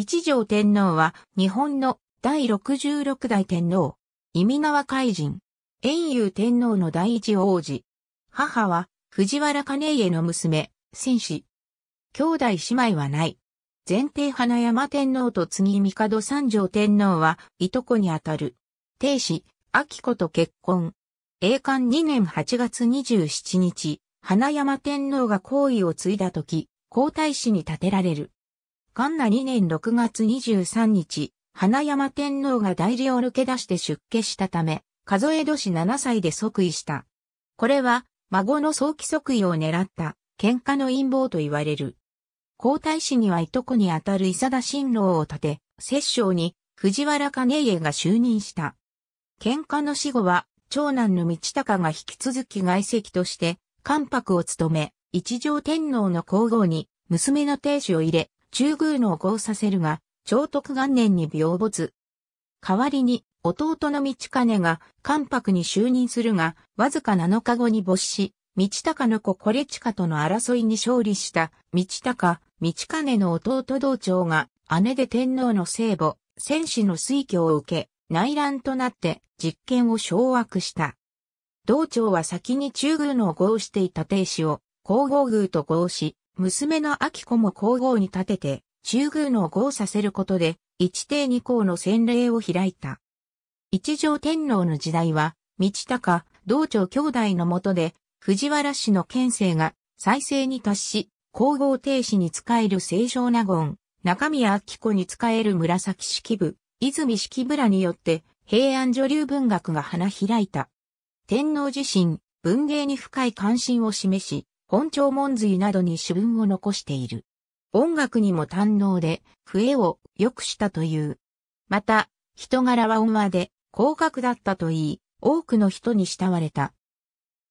一条天皇は日本の第66代天皇、意味縄海人、遠遊天皇の第一王子。母は藤原兼家の娘、戦士。兄弟姉妹はない。前提花山天皇と次帝三条天皇はいとこにあたる。帝子、秋子と結婚。栄冠2年8月27日、花山天皇が皇位を継いだ時、皇太子に立てられる。元那2年6月23日、花山天皇が代理を抜け出して出家したため、数え年7歳で即位した。これは、孫の早期即位を狙った、喧嘩の陰謀と言われる。皇太子にはいとこにあたる伊佐田新郎を立て、摂政に藤原兼家が就任した。喧嘩の死後は、長男の道隆が引き続き外籍として、関白を務め、一条天皇の皇后に娘の亭主を入れ、中宮の合させるが、長徳元年に病没。代わりに、弟の道兼が関白に就任するが、わずか7日後に没し、道高の子コレチカとの争いに勝利した、道高、道兼の弟道長が、姉で天皇の聖母、戦士の推挙を受け、内乱となって実権を掌握した。道長は先に中宮の合していた帝子を、皇后宮と合し、娘の秋子も皇后に立てて、中宮の号させることで、一帝二皇の洗礼を開いた。一条天皇の時代は、道高、道長兄弟のもとで、藤原氏の県政が再生に達し、皇后帝子に仕える清少納言、中宮秋子に仕える紫式部、泉式部らによって、平安女流文学が花開いた。天皇自身、文芸に深い関心を示し、本朝文髄などに主文を残している。音楽にも堪能で、笛を良くしたという。また、人柄は温和で、広角だったといい、多くの人に慕われた。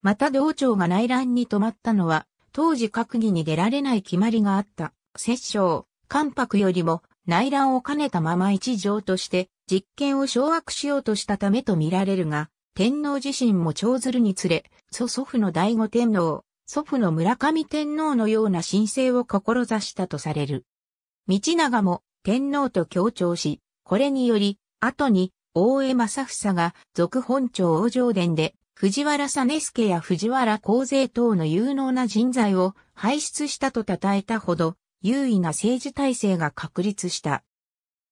また道長が内乱に止まったのは、当時閣議に出られない決まりがあった、摂政、関白よりも内乱を兼ねたまま一条として実権を掌握しようとしたためと見られるが、天皇自身も長ずるにつれ、祖祖父の醍醐天皇、祖父の村上天皇のような神聖を志したとされる。道長も天皇と協調し、これにより、後に大江正房が続本庁王上伝で藤原実助や藤原厚税等の有能な人材を輩出したと称えたほど優位な政治体制が確立した。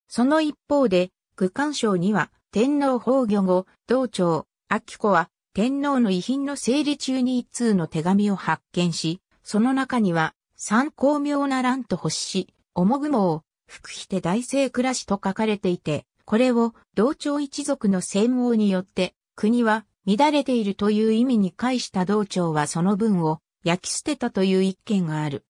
その一方で、区間省には天皇崩御後、道長、秋子は天皇の遺品の整理中に一通の手紙を発見し、その中には、参考妙な乱と星し、重雲を、福秘て大聖暮らしと書かれていて、これを同朝一族の専王によって、国は乱れているという意味に介した同朝はその文を焼き捨てたという一件がある。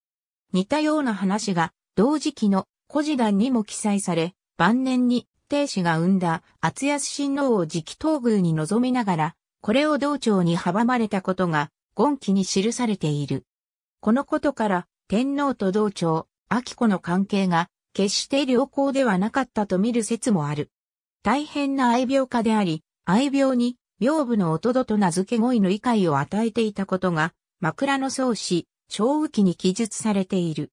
似たような話が同時期の古事談にも記載され、晩年に帝氏が生んだ厚安親王を直東宮に臨みながらこれを道長に阻まれたことが、言期に記されている。このことから、天皇と道長、秋子の関係が、決して良好ではなかったと見る説もある。大変な愛病家であり、愛病に、病部の弟と名付け声の理解を与えていたことが、枕草子、小雨期に記述されている。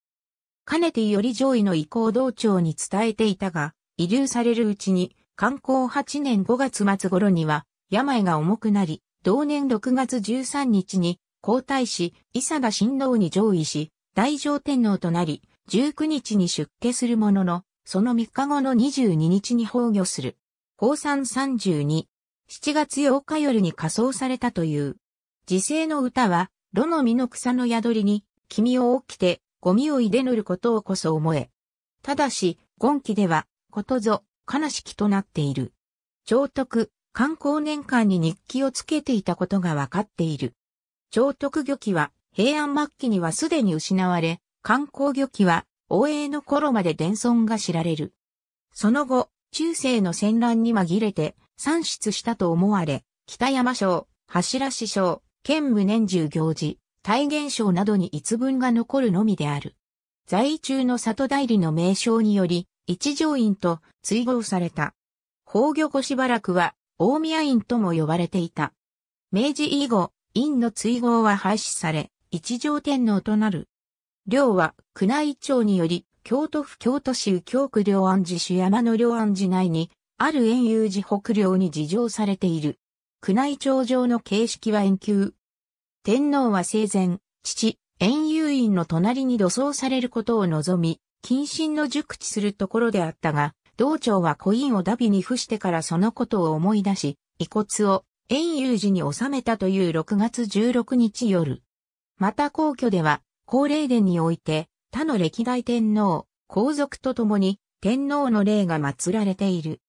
かねてより上位の意向道長に伝えていたが、遺留されるうちに、観光8年5月末頃には、病が重くなり、同年6月13日に皇太子、伊佐田親王に上位し、大乗天皇となり、19日に出家するものの、その3日後の22日に崩御する。高三32、7月8日夜に仮装されたという。時世の歌は、炉の実の草の宿りに、君を起きて、ゴミを入れぬることをこそ思え。ただし、今期では、ことぞ、悲しきとなっている。長徳、観光年間に日記をつけていたことがわかっている。長徳漁期は平安末期にはすでに失われ、観光漁期は王永の頃まで伝存が知られる。その後、中世の戦乱に紛れて産出したと思われ、北山省、柱師省、兼無年中行事、大元賞などに一文が残るのみである。在位中の里代理の名称により、一条院と追合された。宝魚後しばらくは大宮院とも呼ばれていた。明治以後、院の追放は廃止され、一条天皇となる。領は宮内庁により、京都府京都市右京区領安寺主山の領安寺内に、ある円遊寺北領に事情されている。宮内庁上の形式は遠球。天皇は生前、父、園遊院の隣に土葬されることを望み、謹慎の熟知するところであったが、道長はコインをダビに付してからそのことを思い出し、遺骨を円融寺に収めたという6月16日夜。また皇居では、高霊殿において、他の歴代天皇、皇族と共に、天皇の霊が祀られている。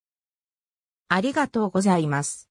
ありがとうございます。